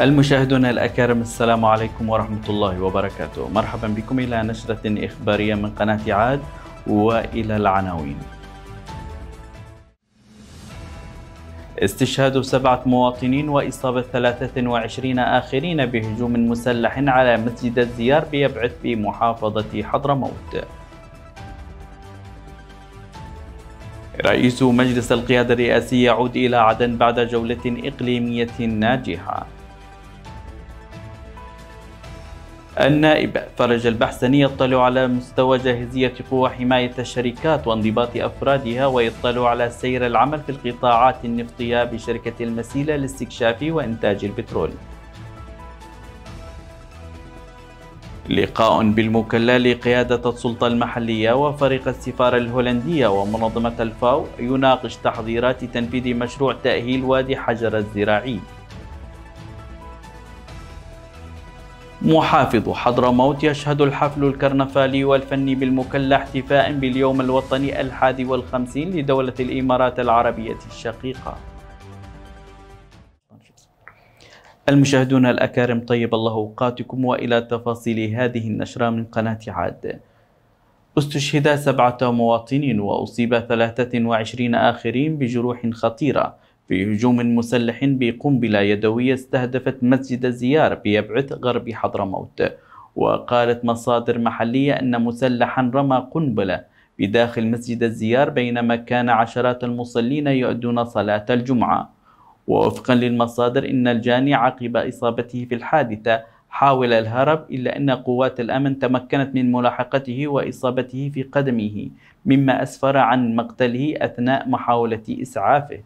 المشاهدون الأكارم السلام عليكم ورحمة الله وبركاته مرحبا بكم إلى نشرة إخبارية من قناة عاد وإلى العناوين استشهاد سبعة مواطنين وإصابة 23 آخرين بهجوم مسلح على مسجد الزيار بيبعث بمحافظة حضرموت رئيس مجلس القيادة الرئاسي يعود إلى عدن بعد جولة إقليمية ناجحة النائب فرج البحث يطلع على مستوى جاهزية قوى حماية الشركات وانضباط أفرادها ويطلع على سير العمل في القطاعات النفطية بشركة المسيلة لاستكشاف وإنتاج البترول لقاء بالمكلا لقيادة السلطة المحلية وفريق السفارة الهولندية ومنظمة الفاو يناقش تحضيرات تنفيذ مشروع تأهيل وادي حجر الزراعي محافظ حضرموت يشهد الحفل الكرنفالي والفني بالمكلا احتفاء باليوم الوطني الحادي والخمسين لدولة الإمارات العربية الشقيقة المشاهدون الأكارم طيب الله أوقاتكم وإلى تفاصيل هذه النشرة من قناة عاد استشهد سبعة مواطنين وأصيب 23 آخرين بجروح خطيرة في هجوم مسلح بقنبلة يدوية استهدفت مسجد الزيار بيبعث غرب حضرموت وقالت مصادر محلية أن مسلحا رمى قنبلة بداخل مسجد الزيار بينما كان عشرات المصلين يؤدون صلاة الجمعة ووفقا للمصادر إن الجاني عقب إصابته في الحادثة حاول الهرب إلا أن قوات الأمن تمكنت من ملاحقته وإصابته في قدمه مما أسفر عن مقتله أثناء محاولة إسعافه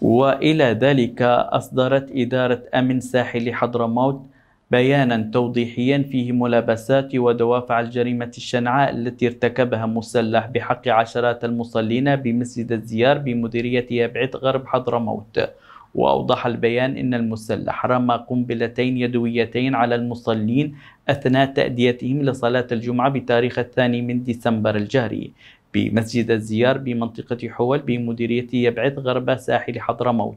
والى ذلك اصدرت اداره امن ساحل حضرموت بيانا توضيحيا فيه ملابسات ودوافع الجريمه الشنعاء التي ارتكبها مسلح بحق عشرات المصلين بمسجد الزيار بمديريه يبعث غرب حضرموت وأوضح البيان أن المسلح رمى قنبلتين يدويتين على المصلين أثناء تأديتهم لصلاة الجمعة بتاريخ الثاني من ديسمبر الجاري بمسجد الزيار بمنطقة حول بمديرية يبعث غرب ساحل حضرموت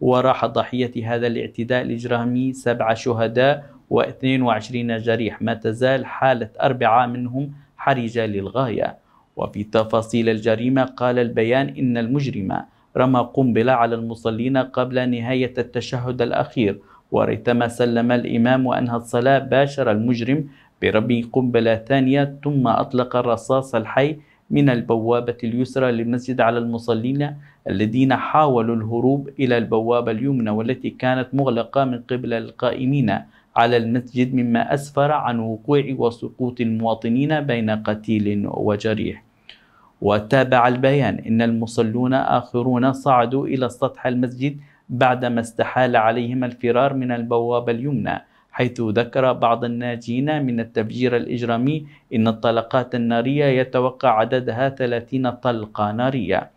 وراح ضحية هذا الاعتداء الإجرامي سبعة شهداء و22 جريح ما تزال حالة أربعة منهم حرجة للغاية وفي تفاصيل الجريمة قال البيان إن المجرم رمى قنبلة على المصلين قبل نهاية التشهد الأخير وريثما سلم الإمام وأنهى الصلاة باشر المجرم برمي قنبلة ثانية ثم أطلق الرصاص الحي من البوابة اليسرى للمسجد على المصلين الذين حاولوا الهروب إلى البوابة اليمنى والتي كانت مغلقة من قبل القائمين على المسجد مما أسفر عن وقوع وسقوط المواطنين بين قتيل وجريح وتابع البيان إن المصلون آخرون صعدوا إلى سطح المسجد بعدما استحال عليهم الفرار من البوابة اليمنى حيث ذكر بعض الناجين من التفجير الإجرامي إن الطلقات النارية يتوقع عددها 30 طلقة نارية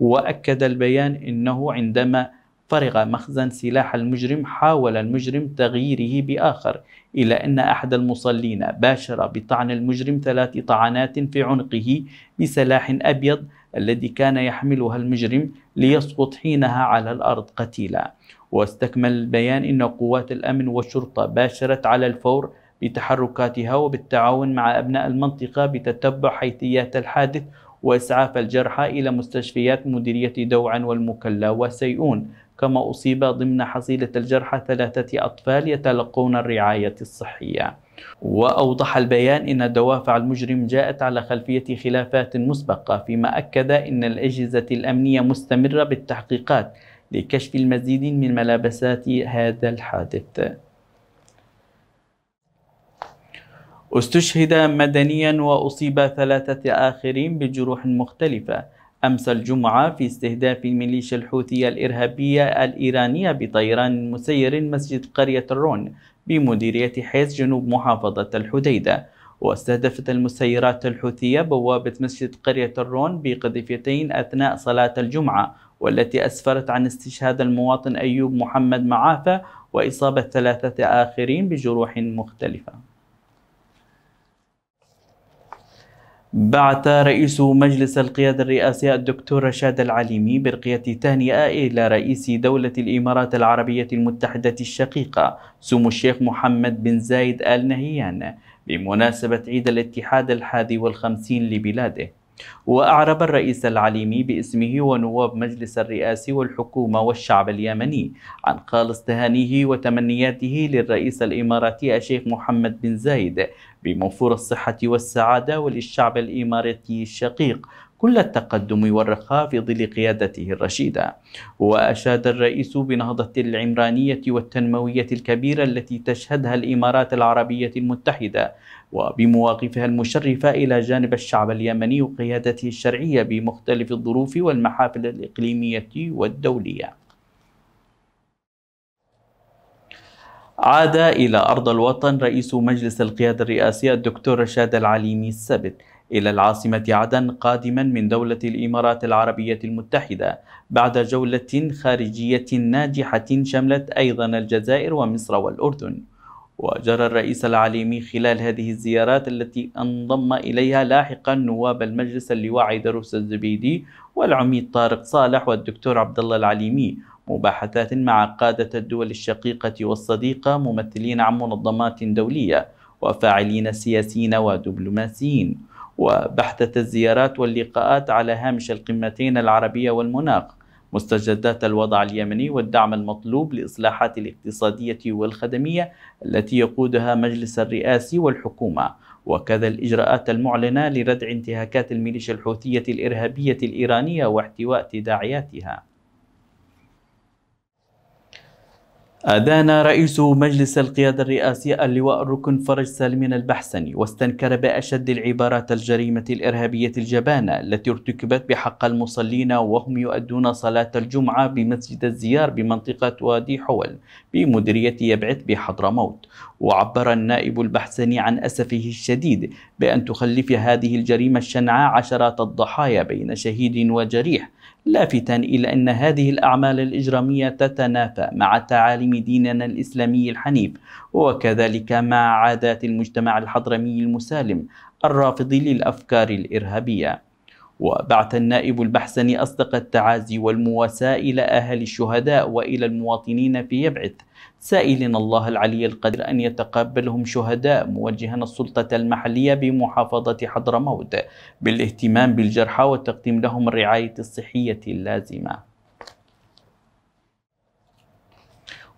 وأكد البيان أنه عندما فرغ مخزن سلاح المجرم حاول المجرم تغييره بآخر إلى أن أحد المصلين باشر بطعن المجرم ثلاث طعنات في عنقه بسلاح أبيض الذي كان يحملها المجرم ليسقط حينها على الأرض قتيلا واستكمل البيان أن قوات الأمن والشرطة باشرت على الفور بتحركاتها وبالتعاون مع أبناء المنطقة بتتبع حيثيات الحادث وإسعاف الجرحى إلى مستشفيات مديرية دوعا والمكلا وسيئون كما أصيب ضمن حصيلة الجرحى ثلاثة أطفال يتلقون الرعاية الصحية وأوضح البيان أن دوافع المجرم جاءت على خلفية خلافات مسبقة فيما أكد أن الأجهزة الأمنية مستمرة بالتحقيقات لكشف المزيد من ملابسات هذا الحادث استشهد مدنيا وأصيب ثلاثة آخرين بجروح مختلفة أمس الجمعة في استهداف الميليشيا الحوثية الإرهابية الإيرانية بطيران مسير مسجد قرية الرون بمديرية حيز جنوب محافظة الحديدة واستهدفت المسيرات الحوثية بوابة مسجد قرية الرون بقذيفتين أثناء صلاة الجمعة والتي أسفرت عن استشهاد المواطن أيوب محمد معافى وإصابة ثلاثة آخرين بجروح مختلفة بعث رئيس مجلس القيادة الرئاسية الدكتور رشاد العليمي برقية تهنئة إلى رئيس دولة الإمارات العربية المتحدة الشقيقة سمو الشيخ محمد بن زايد آل نهيان بمناسبة عيد الاتحاد الحادي والخمسين لبلاده وأعرب الرئيس العليمي باسمه ونواب مجلس الرئاسي والحكومة والشعب اليمني عن خالص تهانيه وتمنياته للرئيس الإماراتي الشيخ محمد بن زايد بموفور الصحة والسعادة وللشعب الإماراتي الشقيق كل التقدم والرخاء في ظل قيادته الرشيدة وأشاد الرئيس بنهضة العمرانية والتنموية الكبيرة التي تشهدها الإمارات العربية المتحدة وبمواقفها المشرفة إلى جانب الشعب اليمني وقيادته الشرعية بمختلف الظروف والمحافل الإقليمية والدولية عاد إلى أرض الوطن رئيس مجلس القيادة الرئاسية الدكتور رشاد العليمي السبت إلى العاصمة عدن قادما من دولة الإمارات العربية المتحدة بعد جولة خارجية ناجحة شملت أيضا الجزائر ومصر والأردن وجرى الرئيس العليمي خلال هذه الزيارات التي انضم إليها لاحقا نواب المجلس اللواعي دروس الزبيدي والعميد طارق صالح والدكتور عبد الله العليمي مباحثات مع قادة الدول الشقيقة والصديقة ممثلين عن منظمات دولية وفاعلين سياسيين ودبلوماسيين وبحثة الزيارات واللقاءات على هامش القمتين العربية والمناخ مستجدات الوضع اليمني والدعم المطلوب لإصلاحات الاقتصادية والخدمية التي يقودها مجلس الرئاسي والحكومة وكذا الإجراءات المعلنة لردع انتهاكات الميليشيا الحوثية الإرهابية الإيرانية واحتواء تداعياتها أدان رئيس مجلس القيادة الرئاسي اللواء الركن فرج سالمين البحسني واستنكر بأشد العبارات الجريمة الإرهابية الجبانة التي ارتكبت بحق المصلين وهم يؤدون صلاة الجمعة بمسجد الزيار بمنطقة وادي حول بمديرية يبعث بحضرموت وعبر النائب البحسني عن أسفه الشديد بأن تخلف هذه الجريمة الشنعاء عشرات الضحايا بين شهيد وجريح لافتا إلى أن هذه الأعمال الإجرامية تتنافى مع تعاليم ديننا الإسلامي الحنيف وكذلك مع عادات المجتمع الحضرمي المسالم الرافض للأفكار الإرهابية وبعث النائب البحسني أصدق التعازي والمواساة إلى أهل الشهداء وإلى المواطنين في يبعث سائلين الله العلي القدير أن يتقبلهم شهداء موجها السلطة المحلية بمحافظة حضرموت بالاهتمام بالجرحى وتقديم لهم الرعاية الصحية اللازمة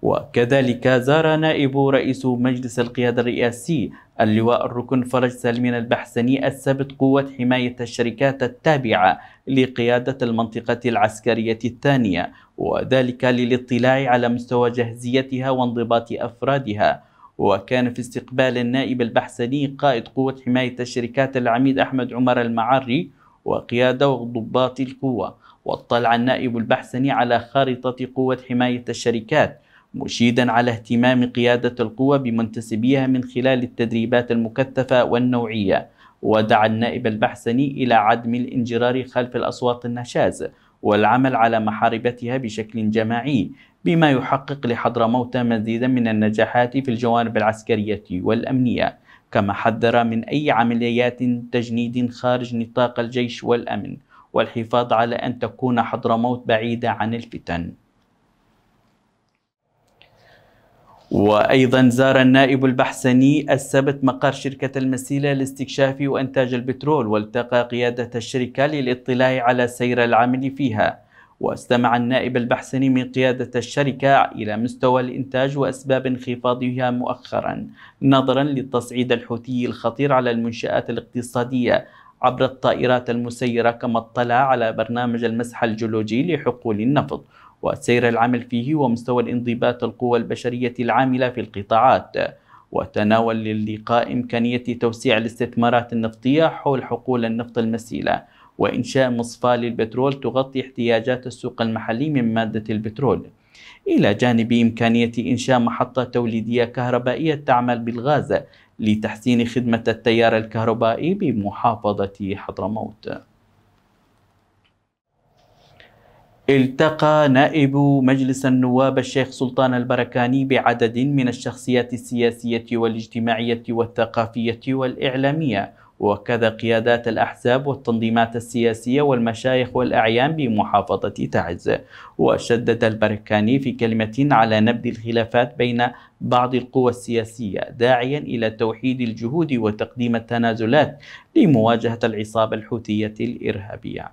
وكذلك زار نائب رئيس مجلس القيادة الرئاسي اللواء الركن فرج سلمين البحسني السبت قوة حماية الشركات التابعة لقيادة المنطقة العسكرية الثانية وذلك للاطلاع على مستوى جاهزيتها وانضباط أفرادها وكان في استقبال النائب البحسني قائد قوة حماية الشركات العميد أحمد عمر المعري وقيادة وضباط القوة واطلع النائب البحسني على خارطة قوة حماية الشركات مشيدا على اهتمام قيادة القوى بمنتسبيها من خلال التدريبات المكثفة والنوعية ودعا النائب البحسني إلى عدم الانجرار خلف الأصوات النشاز والعمل على محاربتها بشكل جماعي بما يحقق لحضرموت مزيدا من النجاحات في الجوانب العسكرية والأمنية كما حذر من أي عمليات تجنيد خارج نطاق الجيش والأمن والحفاظ على أن تكون حضرموت بعيدة عن الفتن وأيضا زار النائب البحسني السبت مقر شركة المسيلة لاستكشاف وإنتاج البترول والتقى قيادة الشركة للاطلاع على سير العمل فيها واستمع النائب البحسني من قيادة الشركة إلى مستوى الإنتاج وأسباب انخفاضها مؤخرا نظرا للتصعيد الحوثي الخطير على المنشآت الاقتصادية عبر الطائرات المسيرة كما اطلع على برنامج المسح الجيولوجي لحقول النفط وسير العمل فيه ومستوى الانضباط القوى البشرية العاملة في القطاعات وتناول اللقاء إمكانية توسيع الاستثمارات النفطية حول حقول النفط المسيلة وإنشاء مصفاة للبترول تغطي احتياجات السوق المحلي من مادة البترول إلى جانب إمكانية إنشاء محطة توليدية كهربائية تعمل بالغاز لتحسين خدمة التيار الكهربائي بمحافظة حضرموت التقى نائب مجلس النواب الشيخ سلطان البركاني بعدد من الشخصيات السياسية والاجتماعية والثقافية والإعلامية وكذا قيادات الأحزاب والتنظيمات السياسية والمشايخ والأعيان بمحافظة تعز وشدد البركاني في كلمة على نبذ الخلافات بين بعض القوى السياسية داعيا إلى توحيد الجهود وتقديم التنازلات لمواجهة العصابة الحوثية الإرهابية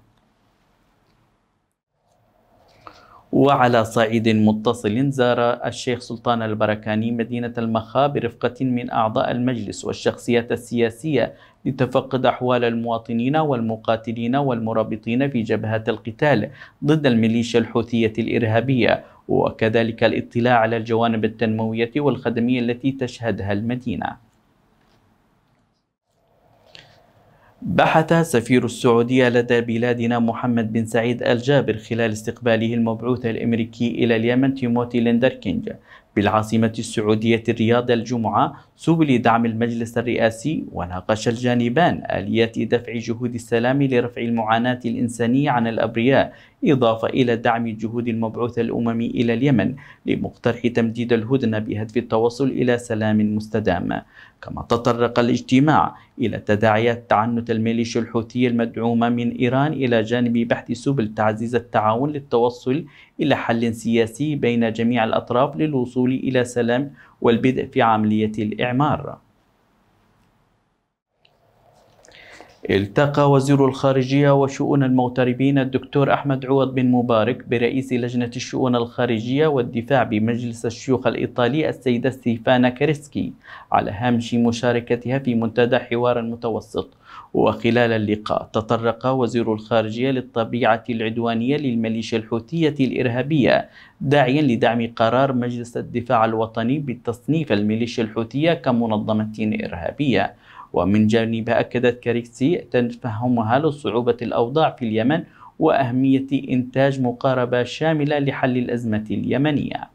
وعلى صعيد متصل زار الشيخ سلطان البركاني مدينة المخا برفقة من أعضاء المجلس والشخصيات السياسية لتفقد أحوال المواطنين والمقاتلين والمرابطين في جبهات القتال ضد الميليشيا الحوثية الإرهابية وكذلك الاطلاع على الجوانب التنموية والخدمية التي تشهدها المدينة بحث سفير السعودية لدى بلادنا محمد بن سعيد الجابر خلال استقباله المبعوث الأمريكي إلى اليمن تيموتي ليندر كينج بالعاصمة السعودية الرياض الجمعة سبل دعم المجلس الرئاسي وناقش الجانبان آلية دفع جهود السلام لرفع المعاناة الإنسانية عن الأبرياء إضافة إلى دعم جهود المبعوث الأممي إلى اليمن لمقترح تمديد الهدنة بهدف التوصل إلى سلام مستدام كما تطرق الاجتماع إلى تداعيات تعنت الميليشيا الحوثية المدعومة من إيران إلى جانب بحث سبل تعزيز التعاون للتوصل إلى حل سياسي بين جميع الأطراف للوصول إلى سلام والبدء في عملية الإعمار التقى وزير الخارجية وشؤون المغتربين الدكتور أحمد عوض بن مبارك برئيس لجنة الشؤون الخارجية والدفاع بمجلس الشيوخ الإيطالي السيدة ستيفانا كريسكي على هامش مشاركتها في منتدى حوار متوسط وخلال اللقاء تطرق وزير الخارجية للطبيعة العدوانية للميليشيا الحوثية الإرهابية داعيا لدعم قرار مجلس الدفاع الوطني بتصنيف الميليشيا الحوثية كمنظمة إرهابية ومن جانبها أكدت كاريكسي تفهمها لصعوبة الأوضاع في اليمن وأهمية إنتاج مقاربة شاملة لحل الأزمة اليمنية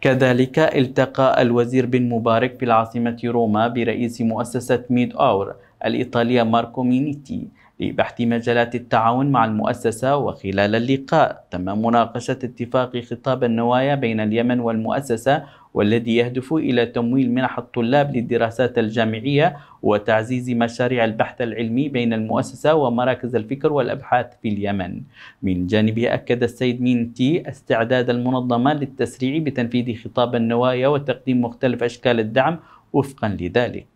كذلك التقى الوزير بن مبارك في العاصمة روما برئيس مؤسسة ميد أور الإيطالية ماركو مينيتي لبحث مجالات التعاون مع المؤسسة وخلال اللقاء تم مناقشة اتفاق خطاب النوايا بين اليمن والمؤسسة والذي يهدف إلى تمويل منح الطلاب للدراسات الجامعية وتعزيز مشاريع البحث العلمي بين المؤسسة ومراكز الفكر والأبحاث في اليمن من جانبه أكد السيد مينتي استعداد المنظمة للتسريع بتنفيذ خطاب النوايا وتقديم مختلف أشكال الدعم وفقا لذلك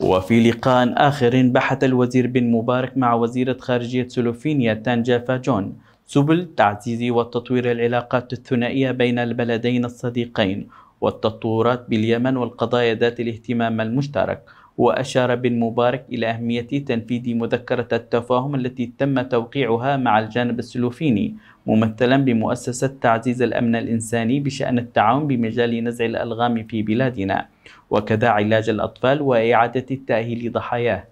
وفي لقاء آخر بحث الوزير بن مبارك مع وزيرة خارجية سلوفينيا تانجا فاجون سبل تعزيز وتطوير العلاقات الثنائية بين البلدين الصديقين والتطورات باليمن والقضايا ذات الاهتمام المشترك وأشار بن مبارك إلى أهمية تنفيذ مذكرة التفاهم التي تم توقيعها مع الجانب السلوفيني ممثلا بمؤسسة تعزيز الأمن الإنساني بشأن التعاون بمجال نزع الألغام في بلادنا وكذا علاج الأطفال وإعادة التأهيل ضحاياه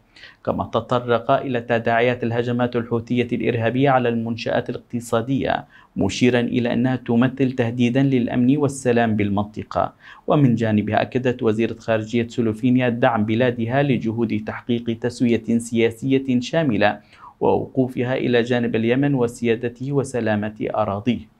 كما تطرق إلى تداعيات الهجمات الحوثية الإرهابية على المنشآت الاقتصادية مشيرا إلى أنها تمثل تهديدا للأمن والسلام بالمنطقة ومن جانبها أكدت وزيرة خارجية سلوفينيا دعم بلادها لجهود تحقيق تسوية سياسية شاملة ووقوفها إلى جانب اليمن وسيادته وسلامة أراضيه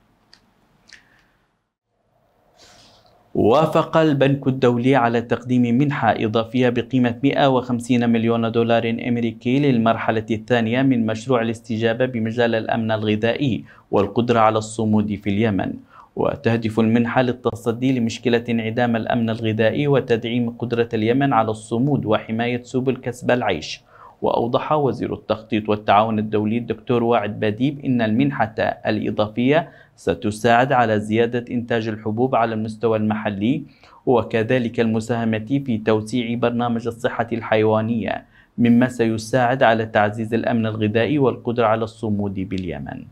وافق البنك الدولي على تقديم منحة إضافية بقيمة 150 مليون دولار أمريكي للمرحلة الثانية من مشروع الاستجابة بمجال الأمن الغذائي والقدرة على الصمود في اليمن وتهدف المنحة للتصدي لمشكلة انعدام الأمن الغذائي وتدعيم قدرة اليمن على الصمود وحماية سبل كسب العيش وأوضح وزير التخطيط والتعاون الدولي الدكتور واعد بديب إن المنحة الإضافية ستساعد على زيادة إنتاج الحبوب على المستوى المحلي وكذلك المساهمة في توسيع برنامج الصحة الحيوانية مما سيساعد على تعزيز الأمن الغذائي والقدرة على الصمود باليمن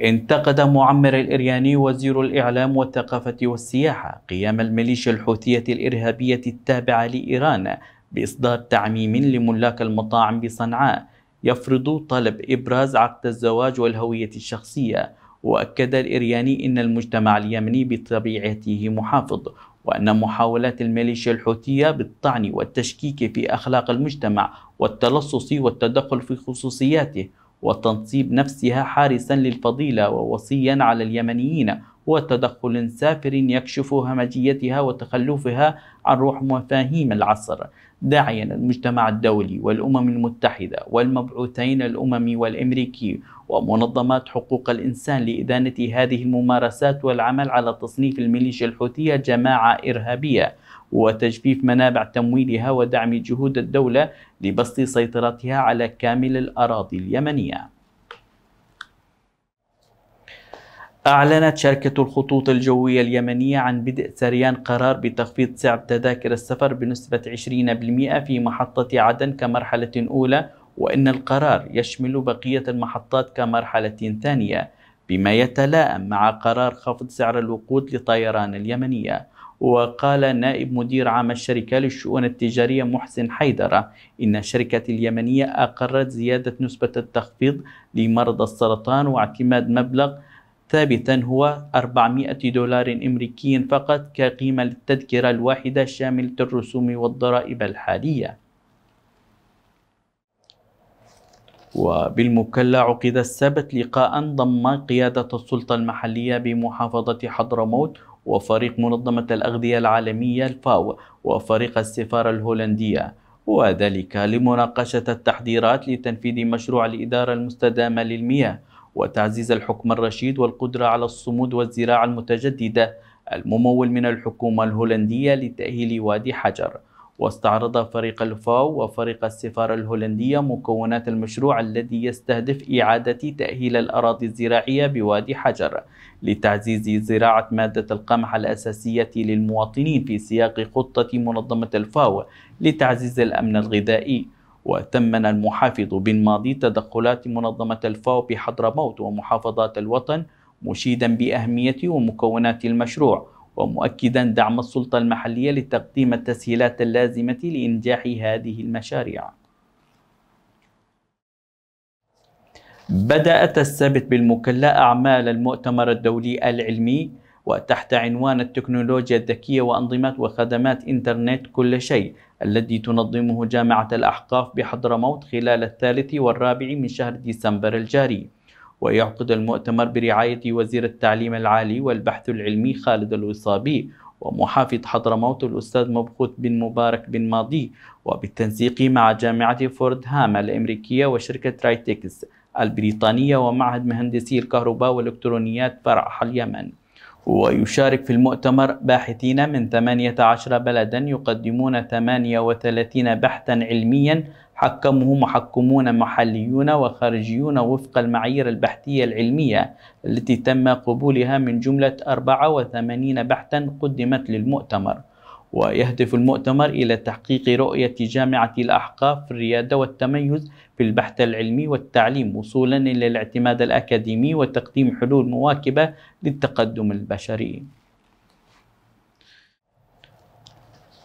انتقد معمر الإرياني وزير الإعلام والثقافة والسياحة قيام الميليشيا الحوثية الإرهابية التابعة لإيران بإصدار تعميم لملاك المطاعم بصنعاء يفرض طلب إبراز عقد الزواج والهوية الشخصية وأكد الإرياني أن المجتمع اليمني بطبيعته محافظ وأن محاولات الميليشيا الحوثية بالطعن والتشكيك في أخلاق المجتمع والتلصص والتدخل في خصوصياته وتنصيب نفسها حارسا للفضيلة ووصيا على اليمنيين وتدخل سافر يكشف همجيتها وتخلفها عن روح مفاهيم العصر داعيا المجتمع الدولي والأمم المتحدة والمبعوثين الأممي والأمريكي ومنظمات حقوق الإنسان لإدانة هذه الممارسات والعمل على تصنيف الميليشيا الحوثية جماعة إرهابية وتجفيف منابع تمويلها ودعم جهود الدولة لبسط سيطرتها على كامل الأراضي اليمنية أعلنت شركة الخطوط الجوية اليمنية عن بدء سريان قرار بتخفيض سعر تذاكر السفر بنسبة 20% في محطة عدن كمرحلة أولى وإن القرار يشمل بقية المحطات كمرحلة ثانية بما يتلائم مع قرار خفض سعر الوقود لطيران اليمنية وقال نائب مدير عام الشركة للشؤون التجارية محسن حيدرة إن الشركة اليمنية أقرت زيادة نسبة التخفيض لمرضى السرطان واعتماد مبلغ ثابتا هو 400 دولار أمريكي فقط كقيمة للتذكرة الواحدة شاملة الرسوم والضرائب الحالية وبالمكلا عقد السبت لقاء ضم قيادة السلطة المحلية بمحافظة حضرموت وفريق منظمة الأغذية العالمية الفاو وفريق السفارة الهولندية وذلك لمناقشة التحضيرات لتنفيذ مشروع الإدارة المستدامة للمياه وتعزيز الحكم الرشيد والقدرة على الصمود والزراعة المتجددة الممول من الحكومة الهولندية لتأهيل وادي حجر واستعرض فريق الفاو وفريق السفارة الهولندية مكونات المشروع الذي يستهدف إعادة تأهيل الأراضي الزراعية بوادي حجر لتعزيز زراعة مادة القمح الأساسية للمواطنين في سياق خطة منظمة الفاو لتعزيز الأمن الغذائي وتمنى المحافظ بن ماضي تدخلات منظمة الفاو بحضرموت ومحافظات الوطن مشيدا بأهمية ومكونات المشروع ومؤكدا دعم السلطة المحلية لتقديم التسهيلات اللازمة لإنجاح هذه المشاريع بدأت السبت بالمكلا أعمال المؤتمر الدولي العلمي وتحت عنوان التكنولوجيا الذكية وأنظمة وخدمات إنترنت كل شيء الذي تنظمه جامعة الأحقاف بحضرموت خلال الثالث والرابع من شهر ديسمبر الجاري ويعقد المؤتمر برعاية وزير التعليم العالي والبحث العلمي خالد الوصابي ومحافظ حضرموت الأستاذ مبخوت بن مبارك بن ماضي وبالتنسيق مع جامعة فورد هام الأمريكية وشركة رايتكس البريطانية ومعهد مهندسي الكهرباء والإلكترونيات فرع اليمن ويشارك في المؤتمر باحثين من 18 بلدا يقدمون 38 بحثا علميا حكمه محكمون محليون وخارجيون وفق المعايير البحثية العلمية التي تم قبولها من جملة 84 بحثا قدمت للمؤتمر ويهدف المؤتمر إلى تحقيق رؤية جامعة الأحقاف في الريادة والتميز في البحث العلمي والتعليم وصولا إلى الاعتماد الأكاديمي وتقديم حلول مواكبة للتقدم البشري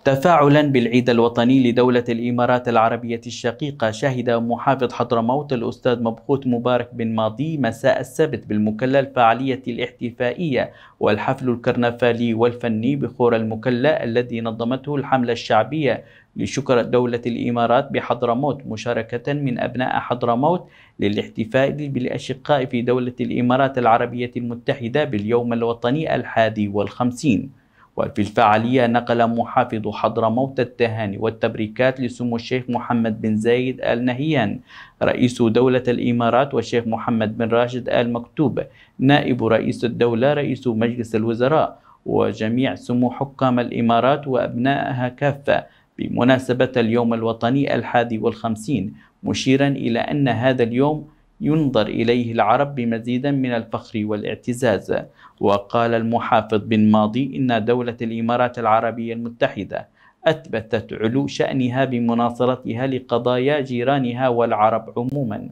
تفاعلا بالعيد الوطني لدولة الإمارات العربية الشقيقة شهد محافظ حضرموت الأستاذ مبخوت مبارك بن ماضي مساء السبت بالمكلا الفعالية الاحتفائية والحفل الكرنفالي والفني بخور المكلا الذي نظمته الحملة الشعبية لشكر دولة الإمارات بحضرموت مشاركة من أبناء حضرموت للاحتفاء بالأشقاء في دولة الإمارات العربية المتحدة باليوم الوطني الحادي والخمسين وفي الفعالية نقل محافظ حضرموت التهاني والتبريكات لسمو الشيخ محمد بن زايد آل نهيان رئيس دولة الإمارات والشيخ محمد بن راشد آل مكتوب نائب رئيس الدولة رئيس مجلس الوزراء وجميع سمو حكام الإمارات وأبنائها كافة بمناسبة اليوم الوطني الحادي والخمسين مشيرا إلى أن هذا اليوم ينظر إليه العرب بمزيد من الفخر والاعتزاز وقال المحافظ بن ماضي إن دولة الإمارات العربية المتحدة أثبتت علو شأنها بمناصرتها لقضايا جيرانها والعرب عموما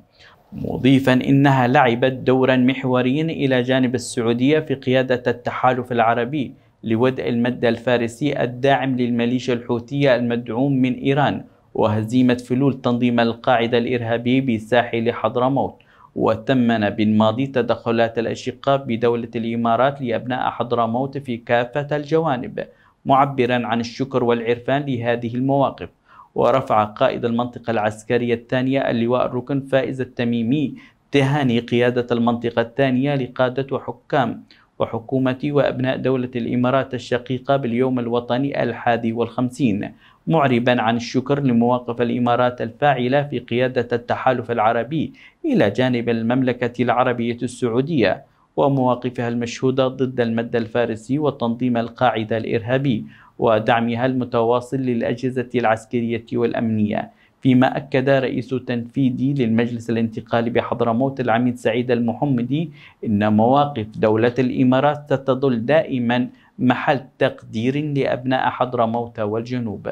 مضيفا إنها لعبت دورا محوريا إلى جانب السعودية في قيادة التحالف العربي لوضع المد الفارسي الداعم للميليشيا الحوثية المدعوم من إيران وهزيمة فلول تنظيم القاعدة الإرهابي بساحل حضرموت وتمن بالماضي تدخلات الأشقاء بدولة الإمارات لأبناء حضرموت في كافة الجوانب معبرا عن الشكر والعرفان لهذه المواقف ورفع قائد المنطقة العسكرية الثانية اللواء الركن فائز التميمي تهاني قيادة المنطقة الثانية لقادة وحكام وحكومة وأبناء دولة الإمارات الشقيقة باليوم الوطني الحادي والخمسين معربا عن الشكر لمواقف الإمارات الفاعلة في قيادة التحالف العربي إلى جانب المملكة العربية السعودية ومواقفها المشهودة ضد المد الفارسي وتنظيم القاعدة الإرهابي ودعمها المتواصل للأجهزة العسكرية والأمنية فيما أكد رئيس تنفيذي للمجلس الانتقالي بحضرموت العميد سعيد المحمدي إن مواقف دولة الإمارات ستظل دائما محل تقدير لأبناء حضرموت والجنوب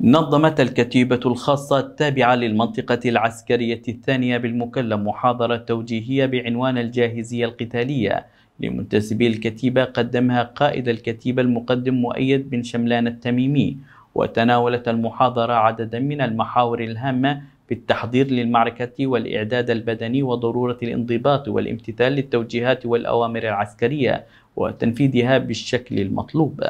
نظمت الكتيبة الخاصة التابعة للمنطقة العسكرية الثانية بالمكلم محاضرة توجيهية بعنوان الجاهزية القتالية لمنتسبي الكتيبة قدمها قائد الكتيبة المقدم مؤيد بن شملان التميمي وتناولت المحاضرة عددا من المحاور الهامة في التحضير للمعركة والإعداد البدني وضرورة الانضباط والامتثال للتوجيهات والأوامر العسكرية وتنفيذها بالشكل المطلوب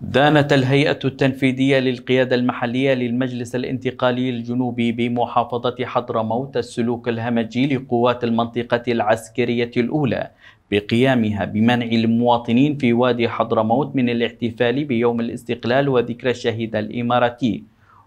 دانت الهيئة التنفيذية للقيادة المحلية للمجلس الانتقالي الجنوبي بمحافظة حضرموت السلوك الهمجي لقوات المنطقة العسكرية الأولى بقيامها بمنع المواطنين في وادي حضرموت من الاحتفال بيوم الاستقلال وذكرى الشهيد الإماراتي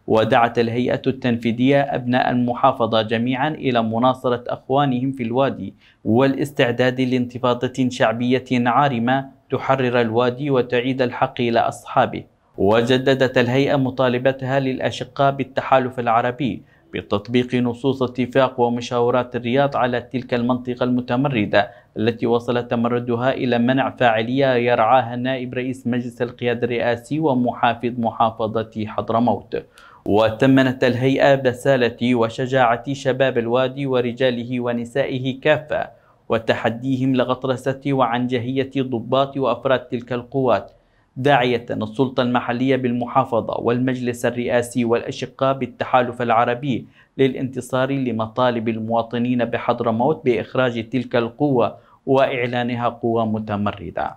ودعت الهيئة التنفيذية أبناء المحافظة جميعا إلى مناصرة أخوانهم في الوادي والاستعداد لانتفاضة شعبية عارمة تحرر الوادي وتعيد الحق إلى أصحابه وجددت الهيئة مطالبتها للأشقاء بالتحالف العربي بتطبيق نصوص اتفاق ومشاورات الرياض على تلك المنطقة المتمردة التي وصل تمردها إلى منع فاعلية يرعاها نائب رئيس مجلس القيادة الرئاسي ومحافظ محافظة حضرموت وتمنت الهيئة بسالة وشجاعة شباب الوادي ورجاله ونسائه كافة وتحديهم لغطرسة وعنجهية ضباط وأفراد تلك القوات داعية السلطة المحلية بالمحافظة والمجلس الرئاسي والأشقاء بالتحالف العربي للانتصار لمطالب المواطنين بحضرموت بإخراج تلك القوة وإعلانها قوة متمردة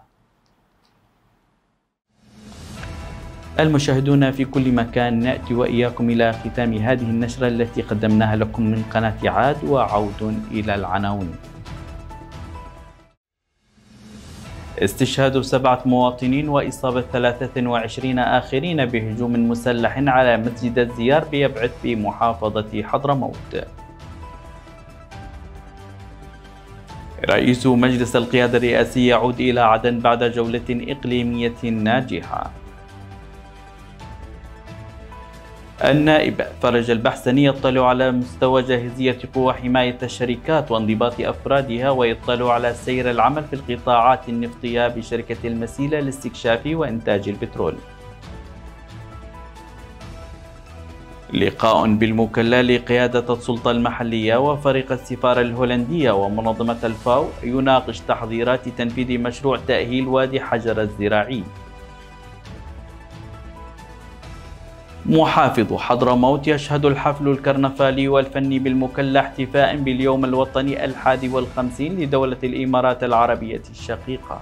المشاهدون في كل مكان نأتي وإياكم إلى ختام هذه النشرة التي قدمناها لكم من قناة عاد وعود إلى العناوين استشهاد سبعة مواطنين وإصابة 23 آخرين بهجوم مسلح على مسجد الزيار بيبعث بمحافظة حضرموت رئيس مجلس القيادة الرئاسي يعود إلى عدن بعد جولة إقليمية ناجحة النائب فرج البحثني يطلع على مستوى جاهزية قوى حماية الشركات وانضباط أفرادها ويطلع على سير العمل في القطاعات النفطية بشركة المسيلة لاستكشاف وإنتاج البترول لقاء بالمكلا لقيادة السلطة المحلية وفريق السفارة الهولندية ومنظمة الفاو يناقش تحضيرات تنفيذ مشروع تأهيل وادي حجر الزراعي محافظ حضرموت يشهد الحفل الكرنفالي والفني بالمكلا احتفاء باليوم الوطني الحادي والخمسين لدولة الإمارات العربية الشقيقة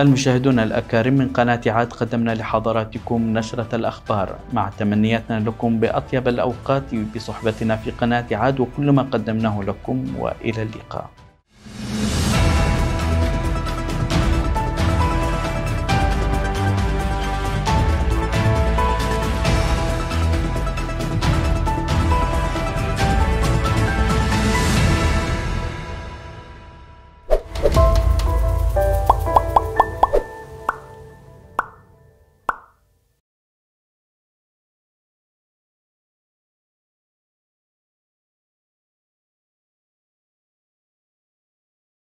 المشاهدون الأكارم من قناة عاد قدمنا لحضراتكم نشرة الأخبار مع تمنياتنا لكم بأطيب الأوقات بصحبتنا في قناة عاد وكل ما قدمناه لكم وإلى اللقاء